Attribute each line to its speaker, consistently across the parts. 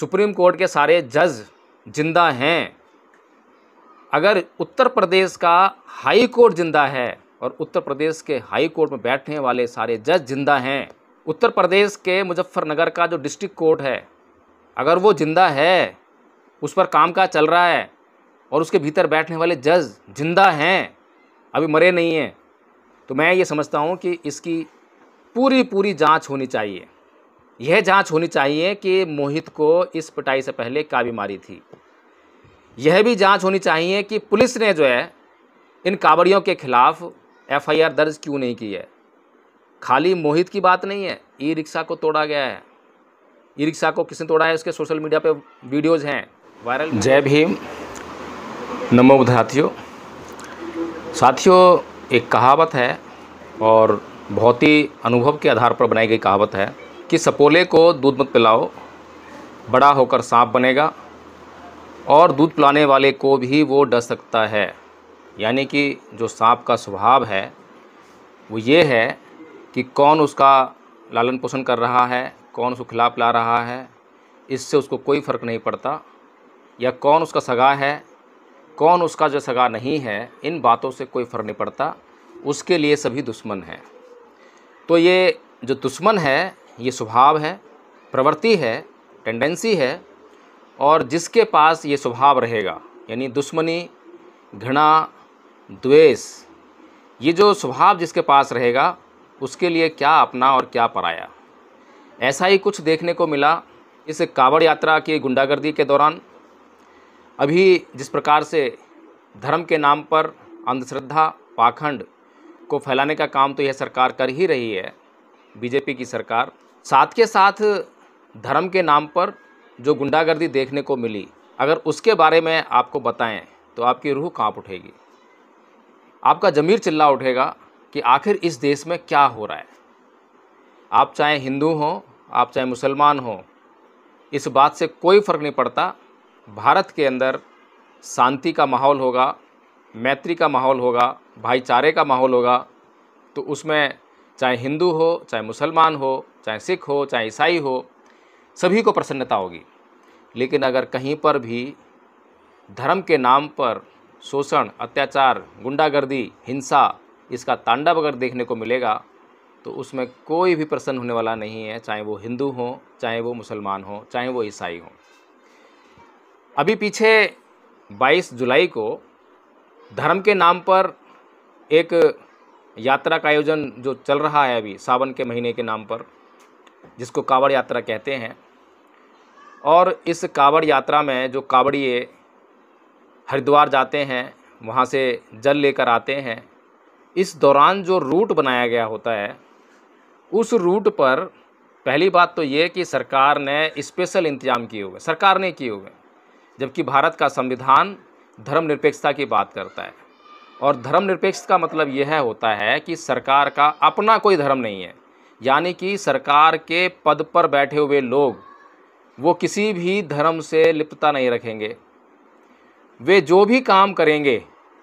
Speaker 1: supreme court के सारे जज जिंदा हैं अगर उत्तर प्रदेश का हाई कोर्ट जिंदा है और उत्तर प्रदेश के हाई कोर्ट में बैठने वाले सारे जज जिंदा हैं उत्तर प्रदेश के मुजफ्फरनगर का जो डिस्ट्रिक्ट कोर्ट है अगर वो जिंदा है उस पर काम काज चल रहा है और उसके भीतर बैठने वाले जज जिंदा हैं अभी मरे नहीं हैं तो मैं ये समझता हूँ कि इसकी पूरी पूरी जांच होनी चाहिए यह जांच होनी चाहिए कि मोहित को इस पिटाई से पहले क्या बीमारी थी यह भी जांच होनी चाहिए कि पुलिस ने जो है इन कांवड़ियों के खिलाफ एफआईआर दर्ज क्यों नहीं की है खाली मोहित की बात नहीं है ई रिक्शा को तोड़ा गया है ई रिक्शा को किसने तोड़ा है उसके सोशल मीडिया पे वीडियोज़ हैं वायरल जय भीम नमो विद्यार्थियों साथियों एक कहावत है और बहुत ही अनुभव के आधार पर बनाई गई कहावत है कि सपोले को दूध मत पिलाओ बड़ा होकर सांप बनेगा और दूध पिलाने वाले को भी वो डर सकता है यानी कि जो सांप का स्वभाव है वो ये है कि कौन उसका लालन पोषण कर रहा है कौन उसको खिला पिला रहा है इससे उसको कोई फ़र्क नहीं पड़ता या कौन उसका सगा है कौन उसका जो सगा नहीं है इन बातों से कोई फ़र्क नहीं पड़ता उसके लिए सभी दुश्मन हैं तो ये जो दुश्मन है ये स्वभाव है प्रवृत्ति है टेंडेंसी है और जिसके पास ये स्वभाव रहेगा यानी दुश्मनी घृणा द्वेष ये जो स्वभाव जिसके पास रहेगा उसके लिए क्या अपना और क्या पराया ऐसा ही कुछ देखने को मिला इस कावड़ यात्रा की गुंडागर्दी के दौरान अभी जिस प्रकार से धर्म के नाम पर अंधश्रद्धा पाखंड को फैलाने का काम तो यह सरकार कर ही रही है बीजेपी की सरकार साथ के साथ धर्म के नाम पर जो गुंडागर्दी देखने को मिली अगर उसके बारे में आपको बताएं तो आपकी रूह कांप उठेगी आपका ज़मीर चिल्ला उठेगा कि आखिर इस देश में क्या हो रहा है आप चाहे हिंदू हों आप चाहे मुसलमान हों इस बात से कोई फ़र्क नहीं पड़ता भारत के अंदर शांति का माहौल होगा मैत्री का माहौल होगा भाईचारे का माहौल होगा तो उसमें चाहे हिंदू हो चाहे मुसलमान हो चाहे सिख हो चाहे ईसाई हो सभी को प्रसन्नता होगी लेकिन अगर कहीं पर भी धर्म के नाम पर शोषण अत्याचार गुंडागर्दी हिंसा इसका तांडव अगर देखने को मिलेगा तो उसमें कोई भी प्रसन्न होने वाला नहीं है चाहे वो हिंदू हो चाहे वो मुसलमान हो चाहे वो ईसाई हो अभी पीछे 22 जुलाई को धर्म के नाम पर एक यात्रा का आयोजन जो चल रहा है अभी सावन के महीने के नाम पर जिसको कावड़ यात्रा कहते हैं और इस कावड़ यात्रा में जो कावड़िए हरिद्वार जाते हैं वहाँ से जल लेकर आते हैं इस दौरान जो रूट बनाया गया होता है उस रूट पर पहली बात तो ये कि सरकार ने स्पेशल इंतजाम किए हुए सरकार ने किए हुए जबकि भारत का संविधान धर्मनिरपेक्षता की बात करता है और धर्मनिरपेक्ष का मतलब यह होता है कि सरकार का अपना कोई धर्म नहीं है यानी कि सरकार के पद पर बैठे हुए लोग वो किसी भी धर्म से लिप्तता नहीं रखेंगे वे जो भी काम करेंगे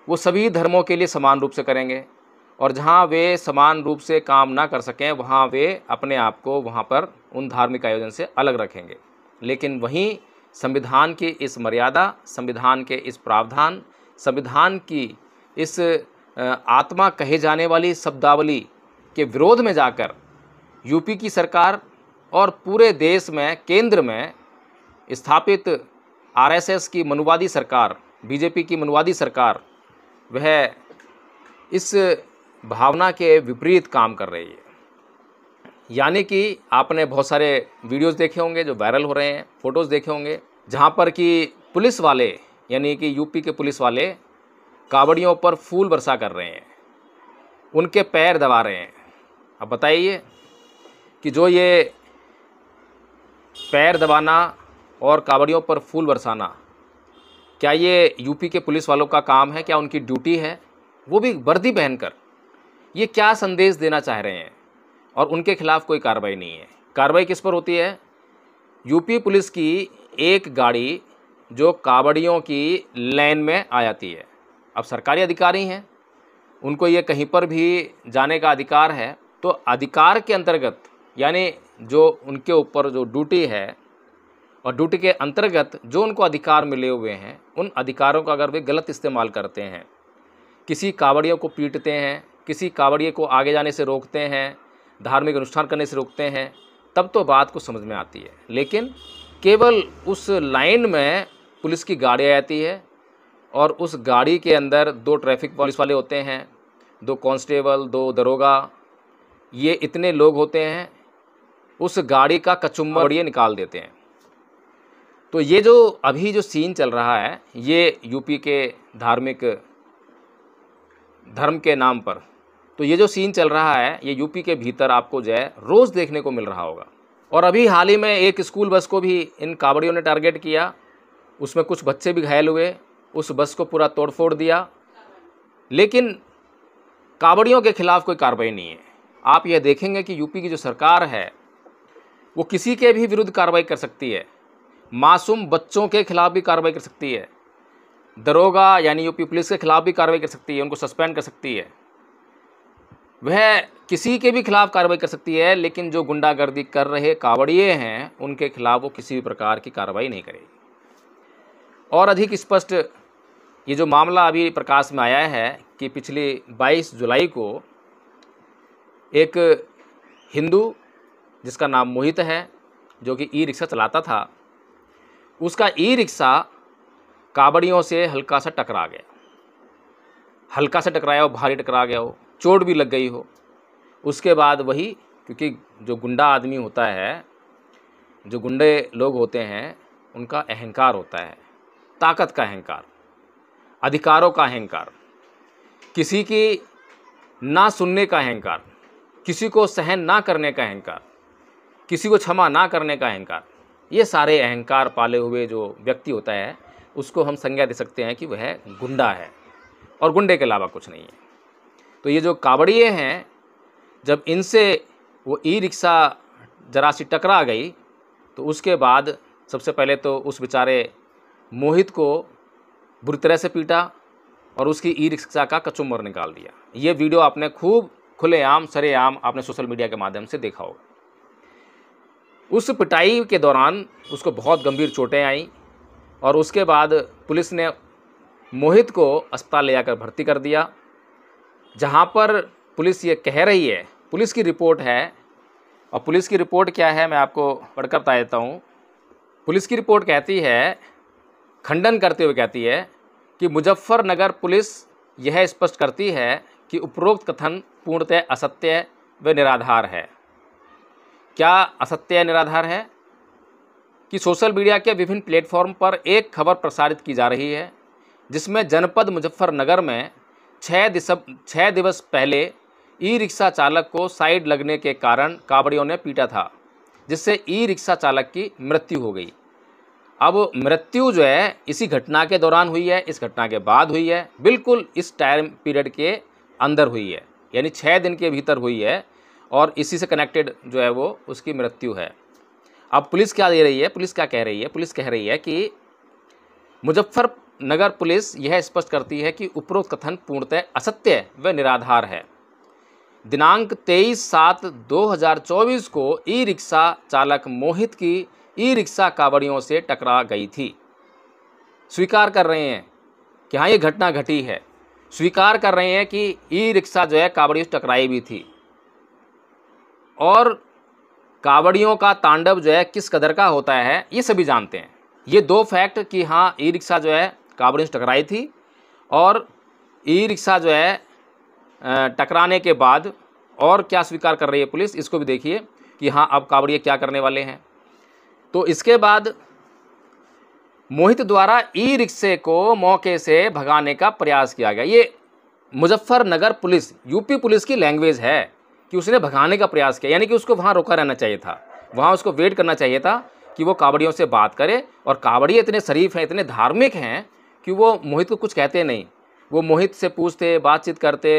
Speaker 1: वो सभी धर्मों के लिए समान रूप से करेंगे और जहाँ वे समान रूप से काम ना कर सकें वहाँ वे अपने आप को वहाँ पर उन धार्मिक आयोजन से अलग रखेंगे लेकिन वहीं संविधान की इस मर्यादा संविधान के इस प्रावधान संविधान की इस आत्मा कहे जाने वाली शब्दावली के विरोध में जाकर यूपी की सरकार और पूरे देश में केंद्र में स्थापित आरएसएस की मनुवादी सरकार बीजेपी की मनुवादी सरकार वह इस भावना के विपरीत काम कर रही है यानी कि आपने बहुत सारे वीडियोस देखे होंगे जो वायरल हो रहे हैं फ़ोटोज़ देखे होंगे जहाँ पर कि पुलिस वाले यानी कि यूपी के पुलिस वाले कावड़ियों पर फूल बरसा कर रहे हैं उनके पैर दबा रहे हैं अब बताइए कि जो ये पैर दबाना और कावड़ियों पर फूल बरसाना क्या ये यूपी के पुलिस वालों का काम है क्या उनकी ड्यूटी है वो भी वर्दी पहनकर ये क्या संदेश देना चाह रहे हैं और उनके खिलाफ़ कोई कार्रवाई नहीं है कार्रवाई किस पर होती है यूपी पुलिस की एक गाड़ी जो कावड़ियों की लेन में आ जाती है अब सरकारी अधिकारी हैं उनको ये कहीं पर भी जाने का अधिकार है तो अधिकार के अंतर्गत यानी जो उनके ऊपर जो ड्यूटी है और ड्यूटी के अंतर्गत जो उनको अधिकार मिले हुए हैं उन अधिकारों का अगर वे गलत इस्तेमाल करते हैं किसी कावड़ियों को पीटते हैं किसी कावड़िए को आगे जाने से रोकते हैं धार्मिक अनुष्ठान करने से रोकते हैं तब तो बात को समझ में आती है लेकिन केवल उस लाइन में पुलिस की गाड़ी आती है और उस गाड़ी के अंदर दो ट्रैफिक पुलिस वाले होते हैं दो कांस्टेबल दो दरोगा ये इतने लोग होते हैं उस गाड़ी का कचुम्बर बढ़िया निकाल देते हैं तो ये जो अभी जो सीन चल रहा है ये यूपी के धार्मिक धर्म के नाम पर तो ये जो सीन चल रहा है ये यूपी के भीतर आपको जो है रोज़ देखने को मिल रहा होगा और अभी हाल ही में एक स्कूल बस को भी इन कावड़ियों ने टारगेट किया उसमें कुछ बच्चे भी घायल हुए उस बस को पूरा तोड़फोड़ दिया लेकिन कावड़ियों के खिलाफ कोई कार्रवाई नहीं है आप यह देखेंगे कि यूपी की जो सरकार है वो किसी के भी विरुद्ध कार्रवाई कर सकती है मासूम बच्चों के खिलाफ भी कार्रवाई कर सकती है दरोगा यानी यूपी पुलिस के खिलाफ भी कार्रवाई कर सकती है उनको सस्पेंड कर सकती है वह किसी के भी खिलाफ कार्रवाई कर सकती है लेकिन जो गुंडागर्दी कर रहे कावड़िए हैं उनके खिलाफ वो किसी भी प्रकार की कार्रवाई नहीं करेगी और अधिक स्पष्ट ये जो मामला अभी प्रकाश में आया है कि पिछले 22 जुलाई को एक हिंदू जिसका नाम मोहित है जो कि ई रिक्शा चलाता था उसका ई रिक्शा काबड़ियों से हल्का सा टकरा गया हल्का सा टकराया हो भारी टकरा गया हो चोट भी लग गई हो उसके बाद वही क्योंकि जो गुंडा आदमी होता है जो गुंडे लोग होते हैं उनका अहंकार होता है ताकत का अहंकार अधिकारों का अहंकार किसी की ना सुनने का अहंकार किसी को सहन ना करने का अहंकार किसी को क्षमा ना करने का अहंकार ये सारे अहंकार पाले हुए जो व्यक्ति होता है उसको हम संज्ञा दे सकते हैं कि वह गुंडा है और गुंडे के अलावा कुछ नहीं है तो ये जो कावड़िए हैं जब इनसे वो ई रिक्शा जरा सी टकरा गई तो उसके बाद सबसे पहले तो उस बेचारे मोहित को बुरी तरह से पीटा और उसकी ई रिक्शा का कचुम्बर निकाल दिया ये वीडियो आपने खूब खुलेआम सरेआम आपने सोशल मीडिया के माध्यम से देखा होगा उस पिटाई के दौरान उसको बहुत गंभीर चोटें आईं और उसके बाद पुलिस ने मोहित को अस्पताल ले जाकर भर्ती कर दिया जहाँ पर पुलिस ये कह रही है पुलिस की रिपोर्ट है और पुलिस की रिपोर्ट क्या है मैं आपको पढ़कर बता देता हूँ पुलिस की रिपोर्ट कहती है खंडन करते हुए कहती है कि मुजफ्फरनगर पुलिस यह स्पष्ट करती है कि उपरोक्त कथन पूर्णतः असत्य व निराधार है क्या असत्य निराधार है कि सोशल मीडिया के विभिन्न प्लेटफॉर्म पर एक खबर प्रसारित की जा रही है जिसमें जनपद मुजफ्फरनगर में छः दिसम छः दिवस पहले ई रिक्शा चालक को साइड लगने के कारण कावड़ियों ने पीटा था जिससे ई रिक्शा चालक की मृत्यु हो गई अब मृत्यु जो है इसी घटना के दौरान हुई है इस घटना के बाद हुई है बिल्कुल इस टाइम पीरियड के अंदर हुई है यानी छः दिन के भीतर हुई है और इसी से कनेक्टेड जो है वो उसकी मृत्यु है अब पुलिस क्या दे रही है पुलिस क्या कह रही है पुलिस कह रही है कि मुजफ्फरनगर पुलिस यह स्पष्ट करती है कि उपरोक्त कथन पूर्णतः असत्य व निराधार है दिनांक 23 सात 2024 को ई रिक्शा चालक मोहित की ई रिक्शा कांवड़ियों से टकरा गई थी स्वीकार कर रहे हैं कि हाँ ये घटना घटी है स्वीकार कर रहे हैं कि ई रिक्शा जो है कांवड़ियों से टकराई भी थी और कांवड़ियों का तांडव जो है किस कदर का होता है ये सभी जानते हैं ये दो फैक्ट कि हाँ ई रिक्शा जो है कांवड़ियों से टकराई थी और ई रिक्शा जो है टकराने के बाद और क्या स्वीकार कर रही है पुलिस इसको भी देखिए कि हाँ अब कांवड़िए क्या करने वाले हैं तो इसके बाद मोहित द्वारा ई रिक्शे को मौके से भगाने का प्रयास किया गया ये मुजफ्फरनगर पुलिस यूपी पुलिस की लैंग्वेज है कि उसने भगाने का प्रयास किया यानी कि उसको वहाँ रुका रहना चाहिए था वहाँ उसको वेट करना चाहिए था कि वो कावड़ियों से बात करे और कावड़िए इतने शरीफ हैं इतने धार्मिक हैं कि वो मोहित को कुछ कहते नहीं वो मोहित से पूछते बातचीत करते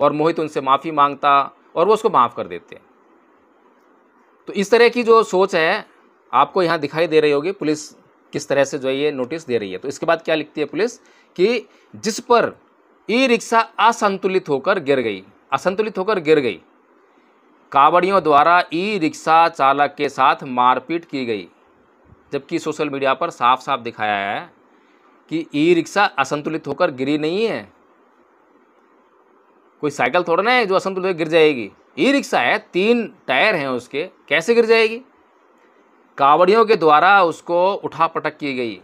Speaker 1: और मोहित उनसे माफ़ी मांगता और वो उसको माफ़ कर देते तो इस तरह की जो सोच है आपको यहाँ दिखाई दे रही होगी पुलिस किस तरह से जो है ये नोटिस दे रही है तो इसके बाद क्या लिखती है पुलिस कि जिस पर ई रिक्शा असंतुलित होकर गिर गई असंतुलित होकर गिर गई कावड़ियों द्वारा ई रिक्शा चालक के साथ मारपीट की गई जबकि सोशल मीडिया पर साफ साफ दिखाया है कि ई रिक्शा असंतुलित होकर गिरी नहीं है कोई साइकिल थोड़ा ना है जो असंतुलित गिर जाएगी ई रिक्शा है तीन टायर हैं उसके कैसे गिर जाएगी कांवड़ियों के द्वारा उसको उठा पटक की गई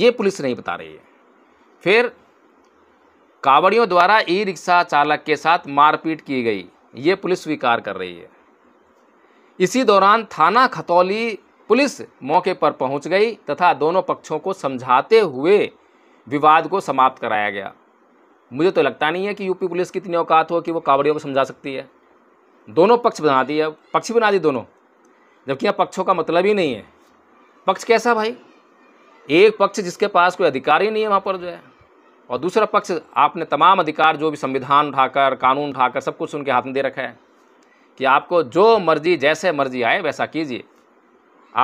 Speaker 1: ये पुलिस नहीं बता रही है फिर कांवड़ियों द्वारा ई रिक्शा चालक के साथ मारपीट की गई ये पुलिस स्वीकार कर रही है इसी दौरान थाना खतौली पुलिस मौके पर पहुंच गई तथा दोनों पक्षों को समझाते हुए विवाद को समाप्त कराया गया मुझे तो लगता नहीं है कि यूपी पुलिस की इतनी औकात हो कि वो कांवड़ियों को समझा सकती है दोनों पक्ष बना दिए पक्ष बना दिए दोनों जबकि यहाँ पक्षों का मतलब ही नहीं है पक्ष कैसा भाई एक पक्ष जिसके पास कोई अधिकार ही नहीं है वहाँ पर जो है और दूसरा पक्ष आपने तमाम अधिकार जो भी संविधान उठाकर कानून उठाकर सब कुछ उनके हाथ में दे रखा है कि आपको जो मर्जी जैसे मर्जी आए वैसा कीजिए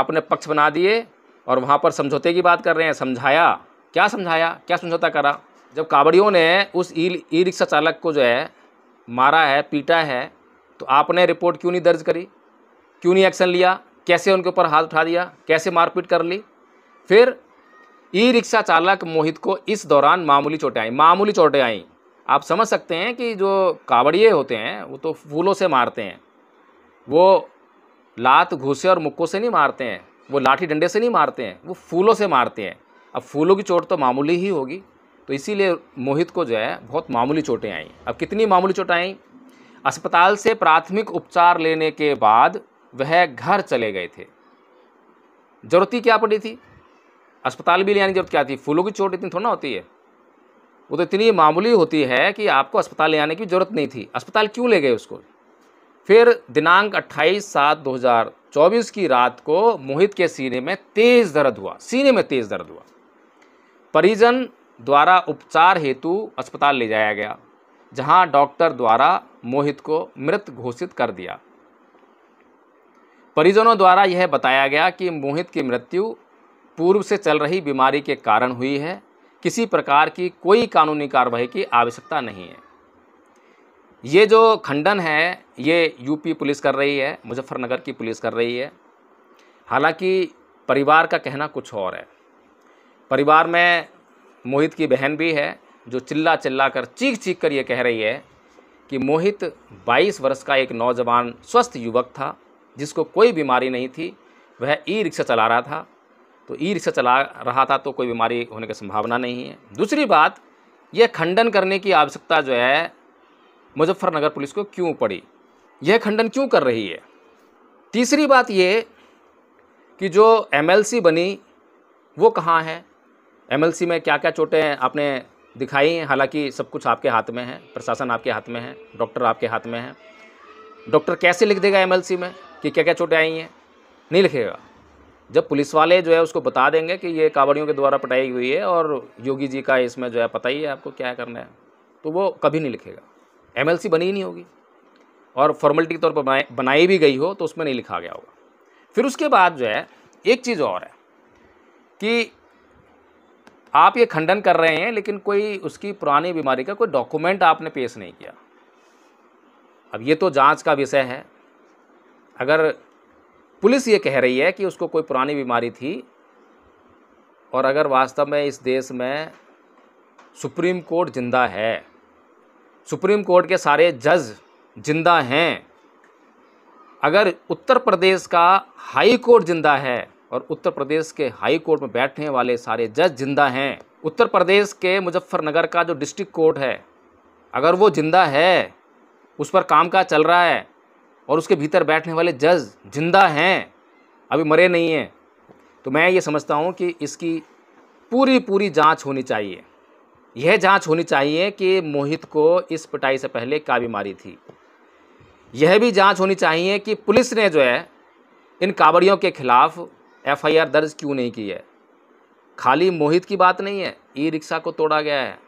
Speaker 1: आपने पक्ष बना दिए और वहाँ पर समझौते की बात कर रहे हैं समझाया क्या समझाया क्या समझौता करा जब कावड़ियों ने उस ई रिक्शा चालक को जो है मारा है पीटा है तो आपने रिपोर्ट क्यों नहीं दर्ज करी क्यों नहीं एक्शन लिया कैसे उनके ऊपर हाथ उठा दिया कैसे मारपीट कर ली फिर ई रिक्शा चालक मोहित को इस दौरान मामूली चोटें आई मामूली चोटें आई आप समझ सकते हैं कि जो कावड़िए होते हैं वो तो फूलों से मारते हैं वो लात घूसे और मुक्कों से नहीं मारते हैं वो लाठी डंडे से नहीं मारते हैं वो फूलों से मारते हैं अब फूलों की चोट तो मामूली ही होगी तो इसीलिए मोहित को जो है बहुत मामूली चोटें आई अब कितनी मामूली चोटें आई अस्पताल से प्राथमिक उपचार लेने के बाद वह घर चले गए थे ज़रूरत ही क्या पड़ी थी अस्पताल भी ले आने की जरूरत क्या थी फूलों की चोट इतनी थोड़ा ना होती है वो तो इतनी मामूली होती है कि आपको अस्पताल ले आने की ज़रूरत नहीं थी अस्पताल क्यों ले गए उसको फिर दिनांक 28 सात 2024 की रात को मोहित के सीने में तेज़ दर्द हुआ सीने में तेज़ दर्द हुआ परिजन द्वारा उपचार हेतु अस्पताल ले जाया गया जहां डॉक्टर द्वारा मोहित को मृत घोषित कर दिया परिजनों द्वारा यह बताया गया कि मोहित की मृत्यु पूर्व से चल रही बीमारी के कारण हुई है किसी प्रकार की कोई कानूनी कार्रवाई की आवश्यकता नहीं है ये जो खंडन है ये यूपी पुलिस कर रही है मुजफ्फरनगर की पुलिस कर रही है हालांकि परिवार का कहना कुछ और है परिवार में मोहित की बहन भी है जो चिल्ला चिल्ला कर चीख चीख कर ये कह रही है कि मोहित 22 वर्ष का एक नौजवान स्वस्थ युवक था जिसको कोई बीमारी नहीं थी वह ई रिक्शा चला रहा था तो ई रिक्शा चला रहा था तो कोई बीमारी होने की संभावना नहीं है दूसरी बात यह खंडन करने की आवश्यकता जो है मुजफ्फरनगर पुलिस को क्यों पड़ी यह खंडन क्यों कर रही है तीसरी बात ये कि जो एमएलसी बनी वो कहाँ है एमएलसी में क्या क्या चोटें आपने दिखाई हैं हालांकि सब कुछ आपके हाथ में है प्रशासन आपके हाथ में है डॉक्टर आपके हाथ में है डॉक्टर कैसे लिख देगा एमएलसी में कि क्या क्या चोटें आई हैं नहीं लिखेगा जब पुलिस वाले जो है उसको बता देंगे कि ये कावड़ियों के द्वारा पटाई हुई है और योगी जी का इसमें जो है पता ही है आपको क्या करना है तो वो कभी नहीं लिखेगा एम बनी ही नहीं होगी और फॉर्मेलिटी के तौर पर बनाई भी गई हो तो उसमें नहीं लिखा गया होगा फिर उसके बाद जो है एक चीज़ और है कि आप ये खंडन कर रहे हैं लेकिन कोई उसकी पुरानी बीमारी का कोई डॉक्यूमेंट आपने पेश नहीं किया अब ये तो जांच का विषय है अगर पुलिस ये कह रही है कि उसको कोई पुरानी बीमारी थी और अगर वास्तव में इस देश में सुप्रीम कोर्ट ज़िंदा है सुप्रीम कोर्ट के सारे जज ज़िंदा हैं अगर उत्तर प्रदेश का हाई कोर्ट ज़िंदा है और उत्तर प्रदेश के हाई कोर्ट में बैठने वाले सारे जज ज़िंदा हैं उत्तर प्रदेश के मुजफ्फरनगर का जो डिस्ट्रिक्ट कोर्ट है अगर वो ज़िंदा है उस पर काम काज चल रहा है और उसके भीतर बैठने वाले जज जिंदा हैं अभी मरे नहीं हैं तो मैं ये समझता हूँ कि इसकी पूरी पूरी जांच होनी चाहिए यह जांच होनी चाहिए कि मोहित को इस पिटाई से पहले क्या बीमारी थी यह भी जांच होनी चाहिए कि पुलिस ने जो है इन काबड़ियों के खिलाफ एफआईआर दर्ज क्यों नहीं की है खाली मोहित की बात नहीं है ई रिक्शा को तोड़ा गया है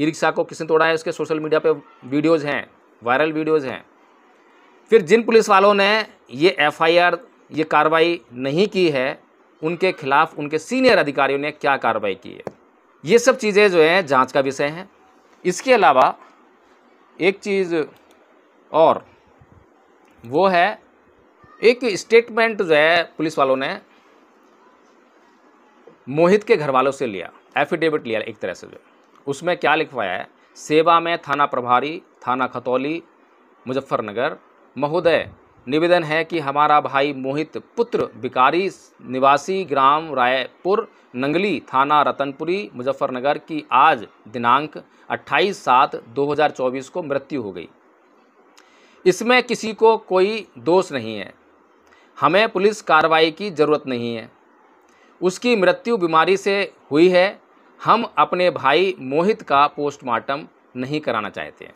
Speaker 1: ई रिक्शा को किसने तोड़ा है उसके सोशल मीडिया पे वीडियोज़ हैं वायरल वीडियोज़ हैं फिर जिन पुलिस वालों ने ये एफआईआर ये कार्रवाई नहीं की है उनके खिलाफ उनके सीनियर अधिकारियों ने क्या कार्रवाई की है ये सब चीज़ें जो हैं जांच का विषय हैं इसके अलावा एक चीज़ और वो है एक स्टेटमेंट जो है पुलिस वालों ने मोहित के घर वालों से लिया एफिडेविट लिया एक तरह से जो उसमें क्या लिखवाया है सेवा में थाना प्रभारी थाना खतौली मुजफ्फरनगर महोदय निवेदन है कि हमारा भाई मोहित पुत्र भिकारी निवासी ग्राम रायपुर नंगली थाना रतनपुरी मुजफ्फरनगर की आज दिनांक 28 सात 2024 को मृत्यु हो गई इसमें किसी को कोई दोष नहीं है हमें पुलिस कार्रवाई की ज़रूरत नहीं है उसकी मृत्यु बीमारी से हुई है हम अपने भाई मोहित का पोस्टमार्टम नहीं कराना चाहते हैं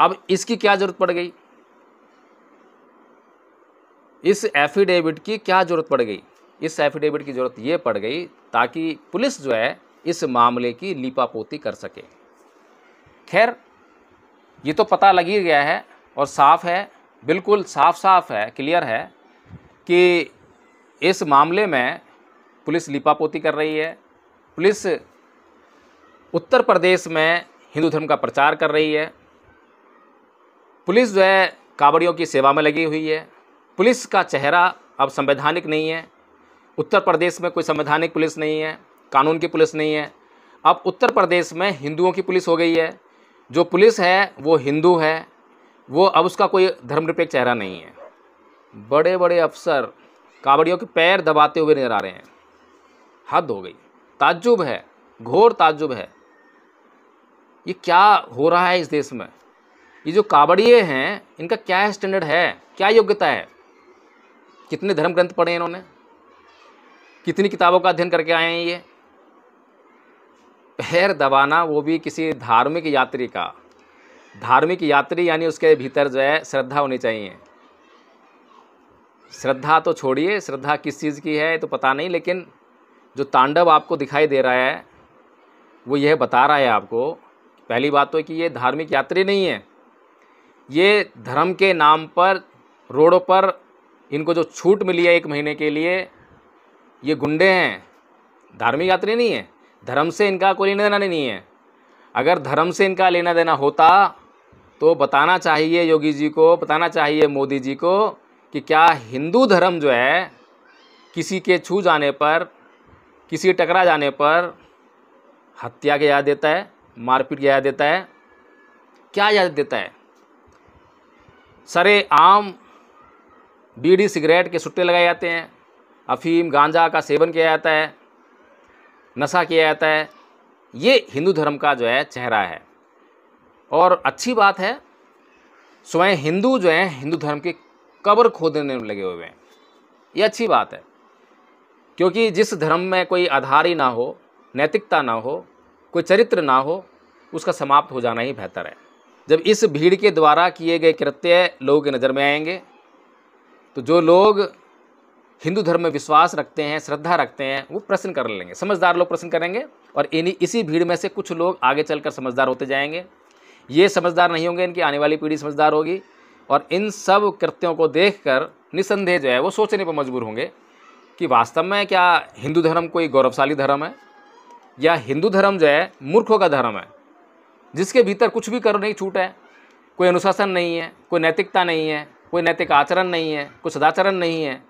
Speaker 1: अब इसकी क्या ज़रूरत पड़ गई इस एफिडेविट की क्या ज़रूरत पड़ गई इस एफिडेविट की ज़रूरत ये पड़ गई ताकि पुलिस जो है इस मामले की लिपापोती कर सके खैर ये तो पता लग ही गया है और साफ है बिल्कुल साफ साफ है क्लियर है कि इस मामले में पुलिस लिपापोती कर रही है पुलिस उत्तर प्रदेश में हिंदू धर्म का प्रचार कर रही है पुलिस जो है कांवड़ियों की सेवा में लगी हुई है पुलिस का चेहरा अब संवैधानिक नहीं है उत्तर प्रदेश में कोई संवैधानिक पुलिस नहीं है कानून की पुलिस नहीं है अब उत्तर प्रदेश में हिंदुओं की पुलिस हो गई है जो पुलिस है वो हिंदू है वो अब उसका कोई धर्मनिरपेक्ष चेहरा नहीं है बड़े बड़े अफसर कांवड़ियों के पैर दबाते हुए नजर आ रहे हैं हद हो गई ताज्जुब है घोर ताज्जुब है ये क्या हो रहा है इस देश में ये जो काबड़िए हैं इनका क्या स्टैंडर्ड है क्या योग्यता है कितने धर्म ग्रंथ पढ़े हैं इन्होंने कितनी किताबों का अध्ययन करके आए हैं ये पैर दबाना वो भी किसी धार्मिक यात्री का धार्मिक यात्री यानी उसके भीतर जो है श्रद्धा होनी चाहिए श्रद्धा तो छोड़िए श्रद्धा किस चीज़ की है तो पता नहीं लेकिन जो तांडव आपको दिखाई दे रहा है वो यह बता रहा है आपको पहली बात तो कि ये धार्मिक यात्री नहीं है ये धर्म के नाम पर रोडों पर इनको जो छूट मिली है एक महीने के लिए ये गुंडे हैं धार्मिक यात्री नहीं है धर्म से इनका कोई लेना देना नहीं है अगर धर्म से इनका लेना देना होता तो बताना चाहिए योगी जी को बताना चाहिए मोदी जी को कि क्या हिंदू धर्म जो है किसी के छू जाने पर किसी टकरा जाने पर हत्या के याद देता है मारपीट के याद देता है क्या याद देता है सरे आम बीड़ी सिगरेट के सुट्टे लगाए जाते हैं अफीम गांजा का सेवन किया जाता है नशा किया जाता है ये हिंदू धर्म का जो है चेहरा है और अच्छी बात है स्वयं हिंदू जो हैं हिंदू धर्म के कब्र खोदने में लगे हुए हैं ये अच्छी बात है क्योंकि जिस धर्म में कोई आधार ही ना हो नैतिकता ना हो कोई चरित्र ना हो उसका समाप्त हो जाना ही बेहतर है जब इस भीड़ के द्वारा किए गए कृत्य लोगों के नज़र में आएंगे तो जो लोग हिंदू धर्म में विश्वास रखते हैं श्रद्धा रखते हैं वो प्रश्न कर लेंगे समझदार लोग प्रश्न करेंगे और इन्हीं इसी भीड़ में से कुछ लोग आगे चलकर समझदार होते जाएंगे ये समझदार नहीं होंगे इनकी आने वाली पीढ़ी समझदार होगी और इन सब कृत्यों को कर निसंदेह जो है वो सोचने पर मजबूर होंगे कि वास्तव में क्या हिंदू धर्म कोई गौरवशाली धर्म है या हिंदू धर्म जो है मूर्खों का धर्म है जिसके भीतर कुछ भी करो नहीं छूट है कोई अनुशासन नहीं है कोई नैतिकता नहीं है कोई नैतिक आचरण नहीं है कोई सदाचरण नहीं है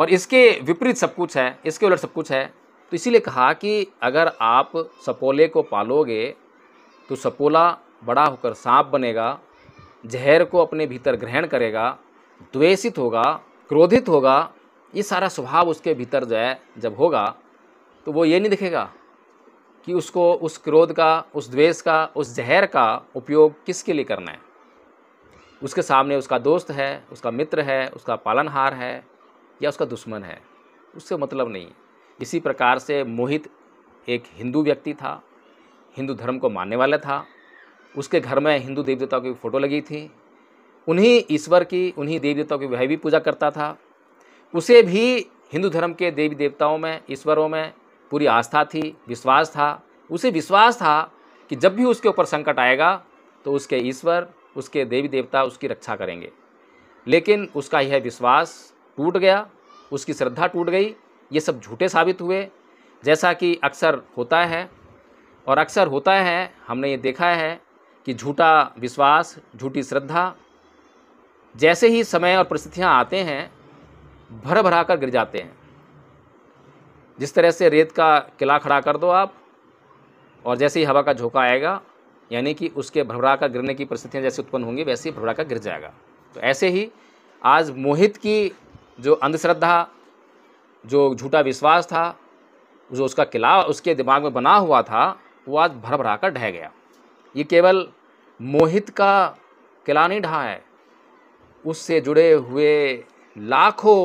Speaker 1: और इसके विपरीत सब कुछ है इसके उलट सब कुछ है तो इसीलिए कहा कि अगर आप सपोले को पालोगे तो सपोला बड़ा होकर सांप बनेगा जहर को अपने भीतर ग्रहण करेगा द्वेषित होगा क्रोधित होगा ये सारा स्वभाव उसके भीतर जो है जब होगा तो वो ये नहीं दिखेगा कि उसको उस क्रोध का उस द्वेष का उस जहर का उपयोग किसके लिए करना है उसके सामने उसका दोस्त है उसका मित्र है उसका पालनहार है या उसका दुश्मन है उससे मतलब नहीं इसी प्रकार से मोहित एक हिंदू व्यक्ति था हिंदू धर्म को मानने वाला था उसके घर में हिंदू देवी देवताओं की फ़ोटो लगी थी उन्हीं ईश्वर की उन्हीं देवी देवताओं की वह भी पूजा करता था उसे भी हिंदू धर्म के देवी देवताओं में ईश्वरों में पूरी आस्था थी विश्वास था उसे विश्वास था कि जब भी उसके ऊपर संकट आएगा तो उसके ईश्वर उसके देवी देवता उसकी रक्षा करेंगे लेकिन उसका यह विश्वास टूट गया उसकी श्रद्धा टूट गई ये सब झूठे साबित हुए जैसा कि अक्सर होता है और अक्सर होता है हमने ये देखा है कि झूठा विश्वास झूठी श्रद्धा जैसे ही समय और परिस्थितियाँ आते हैं भर भरा कर गिर जाते हैं जिस तरह से रेत का किला खड़ा कर दो आप और जैसे ही हवा का झोंका आएगा यानी कि उसके भरभरा का गिरने की परिस्थितियाँ जैसे उत्पन्न होंगी वैसे ही भरभरा का गिर जाएगा तो ऐसे ही आज मोहित की जो अंधश्रद्धा जो झूठा विश्वास था जो उसका किला उसके दिमाग में बना हुआ था वो आज भर भरा कर ढह गया ये केवल मोहित का किला नहीं ढहा है उससे जुड़े हुए लाखों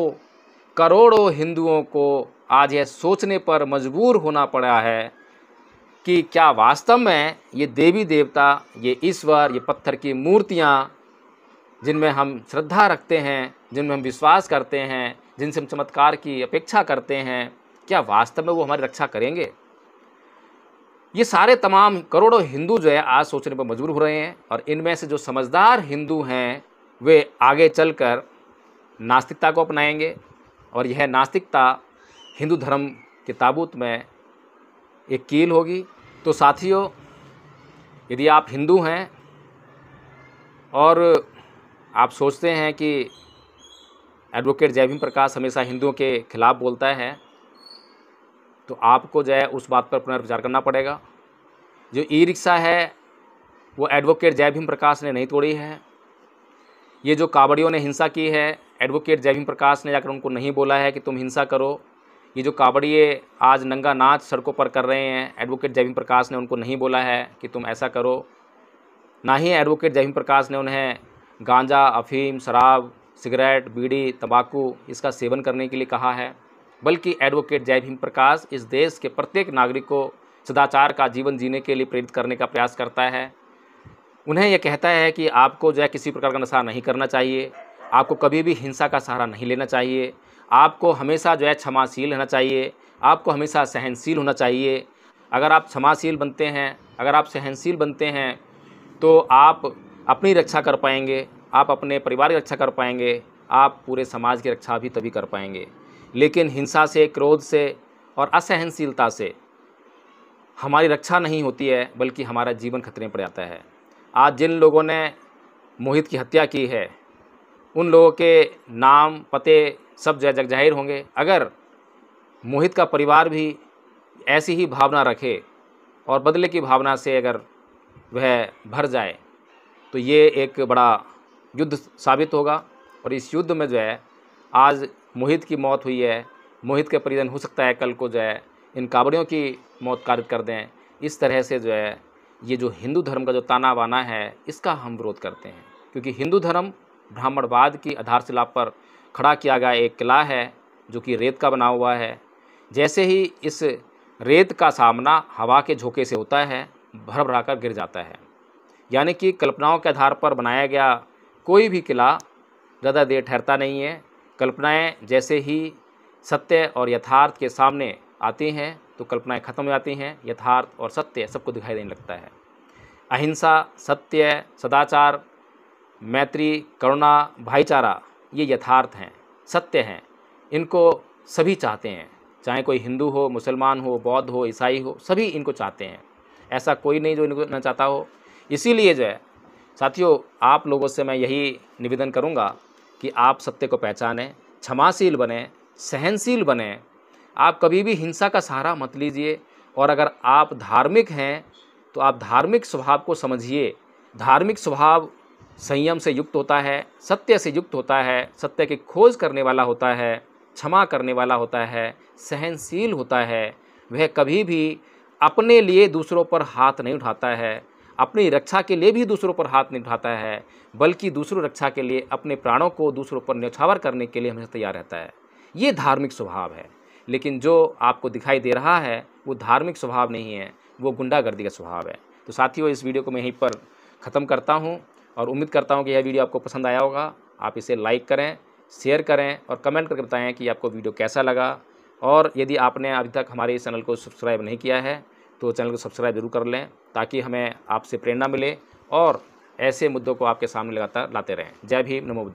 Speaker 1: करोड़ों हिंदुओं को आज यह सोचने पर मजबूर होना पड़ा है कि क्या वास्तव में ये देवी देवता ये ईश्वर ये पत्थर की मूर्तियाँ जिनमें हम श्रद्धा रखते हैं जिनमें हम विश्वास करते हैं जिनसे हम चमत्कार की अपेक्षा करते हैं क्या वास्तव में वो हमारी रक्षा करेंगे ये सारे तमाम करोड़ों हिंदू जो है आज सोचने पर मजबूर हो रहे हैं और इनमें से जो समझदार हिंदू हैं वे आगे चलकर नास्तिकता को अपनाएंगे और यह नास्तिकता हिंदू धर्म के ताबूत में एक कील होगी तो साथियों यदि आप हिंदू हैं और आप सोचते हैं कि एडवोकेट जयभीम प्रकाश हमेशा हिंदुओं के खिलाफ़ बोलता है तो आपको जो है उस बात पर पुनर्विचार करना पड़ेगा जो ई रिक्शा है वो एडवोकेट जयभीम प्रकाश ने नहीं तोड़ी है ये जो कावड़ियों ने हिंसा की है एडवोकेट जयभीम प्रकाश ने जाकर उनको नहीं बोला है कि तुम हिंसा करो ये जो काबड़िए आज नंगा नाच सड़कों पर कर रहे हैं एडवोकेट जयवीन प्रकाश ने उनको नहीं बोला है कि तुम ऐसा करो ना ही एडवोकेट जयवीन प्रकाश ने उन्हें गांजा अफीम शराब सिगरेट बीड़ी तंबाकू इसका सेवन करने के लिए कहा है बल्कि एडवोकेट जय भीम प्रकाश इस देश के प्रत्येक नागरिक को सदाचार का जीवन जीने के लिए प्रेरित करने का प्रयास करता है उन्हें यह कहता है कि आपको जो है किसी प्रकार का नशा नहीं करना चाहिए आपको कभी भी हिंसा का सहारा नहीं लेना चाहिए आपको हमेशा जो है क्षमाशील रहना चाहिए आपको हमेशा सहनशील होना चाहिए अगर आप क्षमाशील बनते हैं अगर आप सहनशील बनते हैं तो आप अपनी रक्षा कर पाएंगे आप अपने परिवार की रक्षा कर पाएंगे आप पूरे समाज की रक्षा भी तभी कर पाएंगे लेकिन हिंसा से क्रोध से और असहनशीलता से हमारी रक्षा नहीं होती है बल्कि हमारा जीवन खतरे में पड़ जाता है आज जिन लोगों ने मोहित की हत्या की है उन लोगों के नाम पते सब जग जाहिर होंगे अगर मोहित का परिवार भी ऐसी ही भावना रखे और बदले की भावना से अगर वह भर जाए तो ये एक बड़ा युद्ध साबित होगा और इस युद्ध में जो है आज मोहित की मौत हुई है मोहित के परिजन हो सकता है कल को जो है इन कावड़ियों की मौत कारित कर दें इस तरह से जो है ये जो हिंदू धर्म का जो ताना बाना है इसका हम विरोध करते हैं क्योंकि हिंदू धर्म ब्राह्मणवाद की आधारशिला पर खड़ा किया गया एक किला है जो कि रेत का बना हुआ है जैसे ही इस रेत का सामना हवा के झोंके से होता है भर भरा कर गिर जाता है यानी कि कल्पनाओं के आधार पर बनाया गया कोई भी किला ज़्यादा देर ठहरता नहीं है कल्पनाएं जैसे ही सत्य और यथार्थ के सामने आती हैं तो कल्पनाएं ख़त्म हो जाती हैं यथार्थ और सत्य सबको दिखाई देने लगता है अहिंसा सत्य सदाचार मैत्री करुणा भाईचारा ये यथार्थ हैं सत्य हैं इनको सभी चाहते हैं चाहे कोई हिंदू हो मुसलमान हो बौद्ध हो ईसाई हो सभी इनको चाहते हैं ऐसा कोई नहीं जो इनको न चाहता हो इसीलिए जो है साथियों आप लोगों से मैं यही निवेदन करूँगा कि आप सत्य को पहचानें क्षमाशील बने सहनशील बने आप कभी भी हिंसा का सहारा मत लीजिए और अगर आप धार्मिक हैं तो आप धार्मिक स्वभाव को समझिए धार्मिक स्वभाव संयम से युक्त होता है सत्य से युक्त होता है सत्य की खोज करने वाला होता है क्षमा करने वाला होता है सहनशील होता है वह कभी भी अपने लिए दूसरों पर हाथ नहीं उठाता है अपनी रक्षा के लिए भी दूसरों पर हाथ नहीं उठाता है बल्कि दूसरों रक्षा के लिए अपने प्राणों को दूसरों पर न्यौछावर करने के लिए हमेशा तैयार रहता है ये धार्मिक स्वभाव है लेकिन जो आपको दिखाई दे रहा है वो धार्मिक स्वभाव नहीं है वो गुंडागर्दी का स्वभाव है तो साथियों इस वीडियो को मैं यहीं पर ख़त्म करता हूँ और उम्मीद करता हूँ कि यह वीडियो आपको पसंद आया होगा आप इसे लाइक करें शेयर करें और कमेंट करके बताएं कि आपको वीडियो कैसा लगा और यदि आपने अभी तक हमारे चैनल को सब्सक्राइब नहीं किया है तो चैनल को सब्सक्राइब जरूर कर लें ताकि हमें आपसे प्रेरणा मिले और ऐसे मुद्दों को आपके सामने लगातार लाते रहें जय भीम नमो बुद्ध